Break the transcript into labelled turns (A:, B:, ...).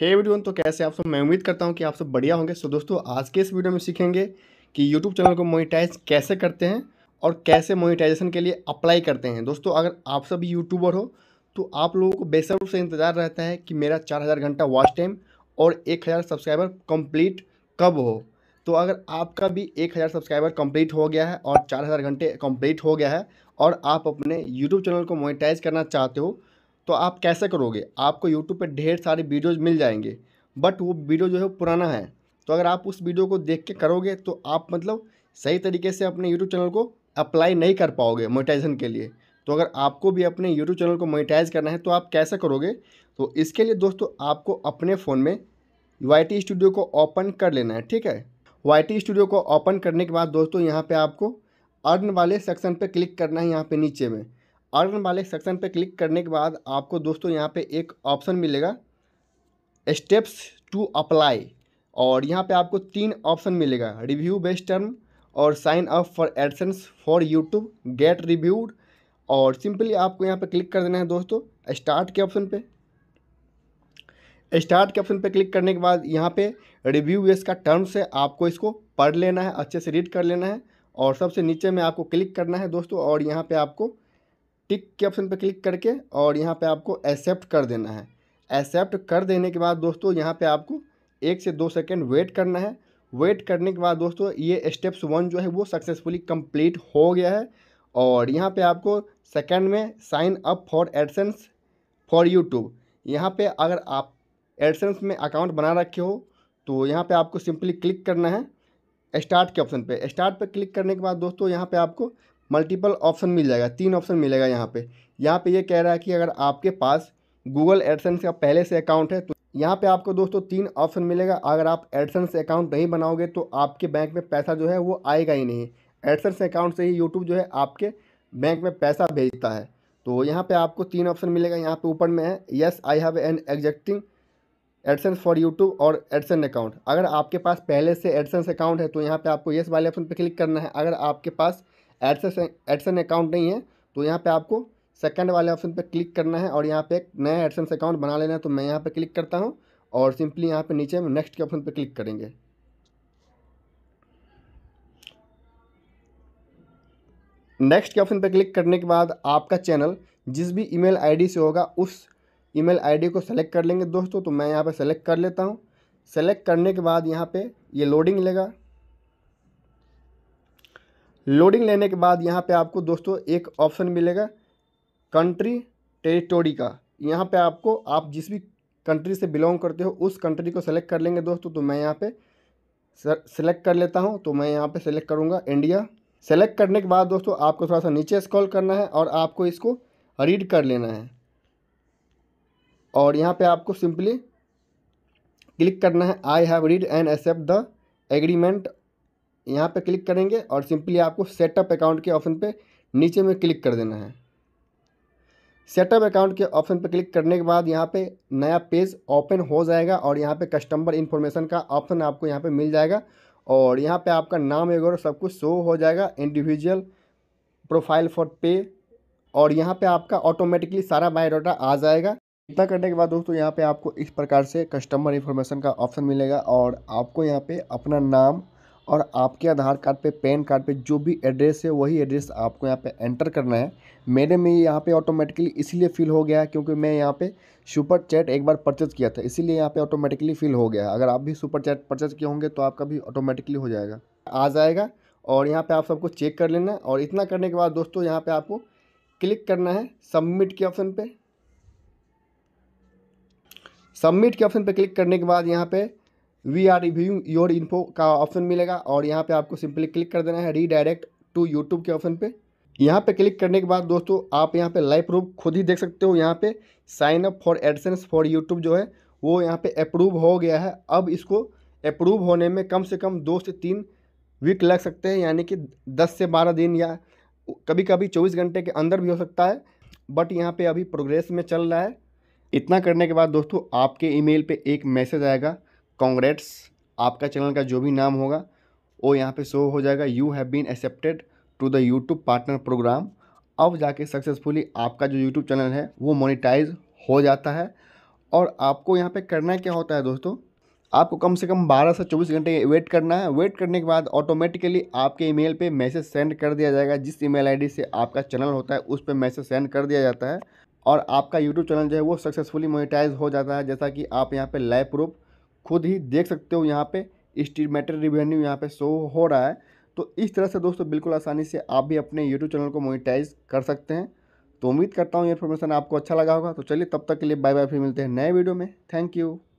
A: hey everyone तो कैसे आप सब मैं उम्मीद करता हूँ कि आप सब बढ़िया होंगे सो दोस्तों आज के इस वीडियो में सीखेंगे कि यूट्यूब चैनल को मोनिटाइज कैसे करते हैं और कैसे मोनिटाइजेशन के लिए अप्लाई करते हैं दोस्तों अगर आप सब यूट्यूबर हो तो आप लोगों को रूप से इंतज़ार रहता है कि मेरा चार हज़ार घंटा वॉच टाइम और एक हज़ार सब्सक्राइबर कम्प्लीट कब हो तो अगर आपका भी एक हज़ार सब्सक्राइबर कम्प्लीट हो गया है और चार हज़ार घंटे कम्प्लीट हो गया है और आप अपने यूट्यूब चैनल को मोनिटाइज करना चाहते हो तो आप कैसे करोगे आपको यूट्यूब पर ढेर सारे वीडियोज़ मिल जाएंगे बट वो वीडियो जो है पुराना है तो अगर आप उस वीडियो को देख के करोगे तो आप मतलब सही तरीके से अपने यूट्यूब चैनल को अप्लाई नहीं कर पाओगे मोनिटाइजेशन के लिए तो अगर आपको भी अपने यूट्यूब चैनल को मोनिटाइज करना है तो आप कैसे करोगे तो इसके लिए दोस्तों आपको अपने फ़ोन में वाई स्टूडियो को ओपन कर लेना है ठीक है वाई स्टूडियो को ओपन करने के बाद दोस्तों यहाँ पर आपको अर्न वाले सेक्शन पर क्लिक करना है यहाँ पर नीचे में ऑर्गन वाले सेक्शन पर क्लिक करने के बाद आपको दोस्तों यहाँ पर एक ऑप्शन मिलेगा स्टेप्स टू अप्लाई और यहाँ पे आपको तीन ऑप्शन मिलेगा रिव्यू बेस्ट टर्म और sign up for AdSense for YouTube get reviewed और सिंपली आपको यहाँ पे क्लिक कर देना है दोस्तों स्टार्ट के ऑप्शन पे स्टार्ट के ऑप्शन पे क्लिक करने के बाद यहाँ पे रिव्यू बेस का टर्म्स है आपको इसको पढ़ लेना है अच्छे से रीड कर लेना है और सबसे नीचे में आपको क्लिक करना है दोस्तों और यहाँ पर आपको टिक के ऑप्शन पर क्लिक करके और यहाँ पे आपको एक्सेप्ट कर देना है एक्सेप्ट कर देने के बाद दोस्तों यहाँ पे आपको एक से दो सेकेंड वेट करना है वेट करने के बाद दोस्तों ये स्टेप्स वन जो है वो सक्सेसफुली कंप्लीट हो गया है और यहाँ पे आपको सेकंड में sign up for AdSense for YouTube यहाँ पे अगर आप एडसेंस में अकाउंट बना रखे हो तो यहाँ पर आपको सिंपली क्लिक करना है स्टार्ट के ऑप्शन पर स्टार्ट पर क्लिक करने के बाद दोस्तों यहाँ पर आपको मल्टीपल ऑप्शन मिल जाएगा तीन ऑप्शन मिलेगा यहाँ पे यहाँ पे ये यह कह रहा है कि अगर आपके पास गूगल एडसेंस का पहले से अकाउंट है तो यहाँ पे आपको दोस्तों तीन ऑप्शन मिलेगा अगर आप एडसेंस अकाउंट नहीं बनाओगे तो आपके बैंक में पैसा जो है वो आएगा ही नहीं एडसेंस अकाउंट से ही यूट्यूब जो है आपके बैंक में पैसा भेजता है तो यहाँ पर आपको तीन ऑप्शन मिलेगा यहाँ पर ऊपर में है yes I have an existing AdSense for YouTube और एडसेंस अकाउंट अगर आपके पास पहले से एडसेंस अकाउंट है तो यहाँ पे आपको येस वाले ऑप्शन पे क्लिक करना है अगर आपके पास एडसेस एडसन अकाउंट नहीं है तो यहाँ पे आपको सेकंड वाले ऑप्शन पे क्लिक करना है और यहाँ पे एक नया एडसन अकाउंट बना लेना है तो मैं यहाँ पे क्लिक करता हूँ और सिंपली यहाँ पे नीचे में नेक्स्ट के ऑप्शन पे क्लिक करेंगे नेक्स्ट के ऑप्शन पे क्लिक करने के बाद आपका चैनल जिस भी ईमेल आईडी से होगा उस ईमेल आईडी को सेलेक्ट कर लेंगे दोस्तों तो मैं यहाँ पर सेलेक्ट कर लेता हूँ सेलेक्ट करने के बाद यहाँ पर ये लोडिंग लेगा लोडिंग लेने के बाद यहाँ पे आपको दोस्तों एक ऑप्शन मिलेगा कंट्री टेरिटोरी का यहाँ पे आपको आप जिस भी कंट्री से बिलोंग करते हो उस कंट्री को सेलेक्ट कर लेंगे दोस्तों तो मैं यहाँ पे सेलेक्ट कर लेता हूँ तो मैं यहाँ पे सेलेक्ट करूँगा इंडिया सेलेक्ट करने के बाद दोस्तों आपको थोड़ा सा नीचे स्क्रॉल करना है और आपको इसको रीड कर लेना है और यहाँ पर आपको सिंपली क्लिक करना है I have read and accept the agreement यहाँ पे क्लिक करेंगे और सिंपली आपको सेटअप अकाउंट के ऑप्शन पे नीचे में क्लिक कर देना है सेटअप अकाउंट के ऑप्शन पर क्लिक करने के बाद यहाँ पे नया पेज ओपन हो जाएगा और यहाँ पे कस्टमर इन्फॉर्मेशन का ऑप्शन आपको यहाँ पे मिल जाएगा और यहाँ पे आपका नाम वगैरह सब कुछ शो हो जाएगा इंडिविजुअल प्रोफाइल फॉर पे और यहाँ पे आपका ऑटोमेटिकली सारा बायोडाटा आ जाएगा इतना करने के बाद दोस्तों यहाँ पे आपको इस प्रकार से कस्टमर इन्फॉर्मेशन का ऑप्शन मिलेगा और आपको यहाँ पे अपना नाम और आपके आधार कार्ड पे पैन कार्ड पे जो भी एड्रेस है वही एड्रेस आपको यहाँ पे एंटर करना है मेरे में यहाँ पे ऑटोमेटिकली इसीलिए फिल हो गया है क्योंकि मैं यहाँ पे सुपर चैट एक बार परचेज़ किया था इसीलिए यहाँ पे ऑटोमेटिकली फिल हो गया है अगर आप भी सुपर चैट परचेज़ किए होंगे तो आपका भी ऑटोमेटिकली हो जाएगा आ जाएगा और यहाँ पर आप सबको चेक कर लेना और इतना करने के बाद दोस्तों यहाँ पर आपको क्लिक करना है सबमिट के ऑप्शन पर सबमिट के ऑप्शन पर क्लिक करने के बाद यहाँ पर we are review your info का ऑप्शन मिलेगा और यहाँ पे आपको सिंपली क्लिक कर देना है रीडायरेक्ट टू यूट्यूब के ऑप्शन पे यहाँ पे क्लिक करने के बाद दोस्तों आप यहाँ पे लाइव प्रूफ खुद ही देख सकते हो यहाँ पे sign up for AdSense for YouTube जो है वो यहाँ पे अप्रूव हो गया है अब इसको अप्रूव होने में कम से कम दो से तीन वीक लग सकते हैं यानी कि दस से बारह दिन या कभी कभी चौबीस घंटे के अंदर भी हो सकता है बट यहाँ पर अभी प्रोग्रेस में चल रहा है इतना करने के बाद दोस्तों आपके ईमेल पे एक मैसेज आएगा कॉन्ग्रेट्स आपका चैनल का जो भी नाम होगा वो यहाँ पे शो हो जाएगा you have been accepted to the YouTube partner program अब जाके सक्सेसफुली आपका जो यूट्यूब चैनल है वो मोनिटाइज हो जाता है और आपको यहाँ पे करना क्या होता है दोस्तों आपको कम से कम 12 से 24 घंटे वेट करना है वेट करने के बाद ऑटोमेटिकली आपके ईमेल पे मैसेज सेंड कर दिया जाएगा जिस ईमेल आईडी से आपका चैनल होता है उस पर मैसेज सेंड कर दिया जाता है और आपका यूट्यूब चैनल जो है वो सक्सेसफुली मोनिटाइज हो जाता है जैसा कि आप यहाँ पर लाइव प्रूफ खुद ही देख सकते हो यहाँ पे इस्टीमेटेड रिवेन्यू यहाँ पे शो हो रहा है तो इस तरह से दोस्तों बिल्कुल आसानी से आप भी अपने यूट्यूब चैनल को मोनिटाइज कर सकते हैं तो उम्मीद करता हूँ ये इन्फॉर्मेशन आपको अच्छा लगा होगा तो चलिए तब तक के लिए बाय बाय फिर मिलते हैं नए वीडियो में थैंक यू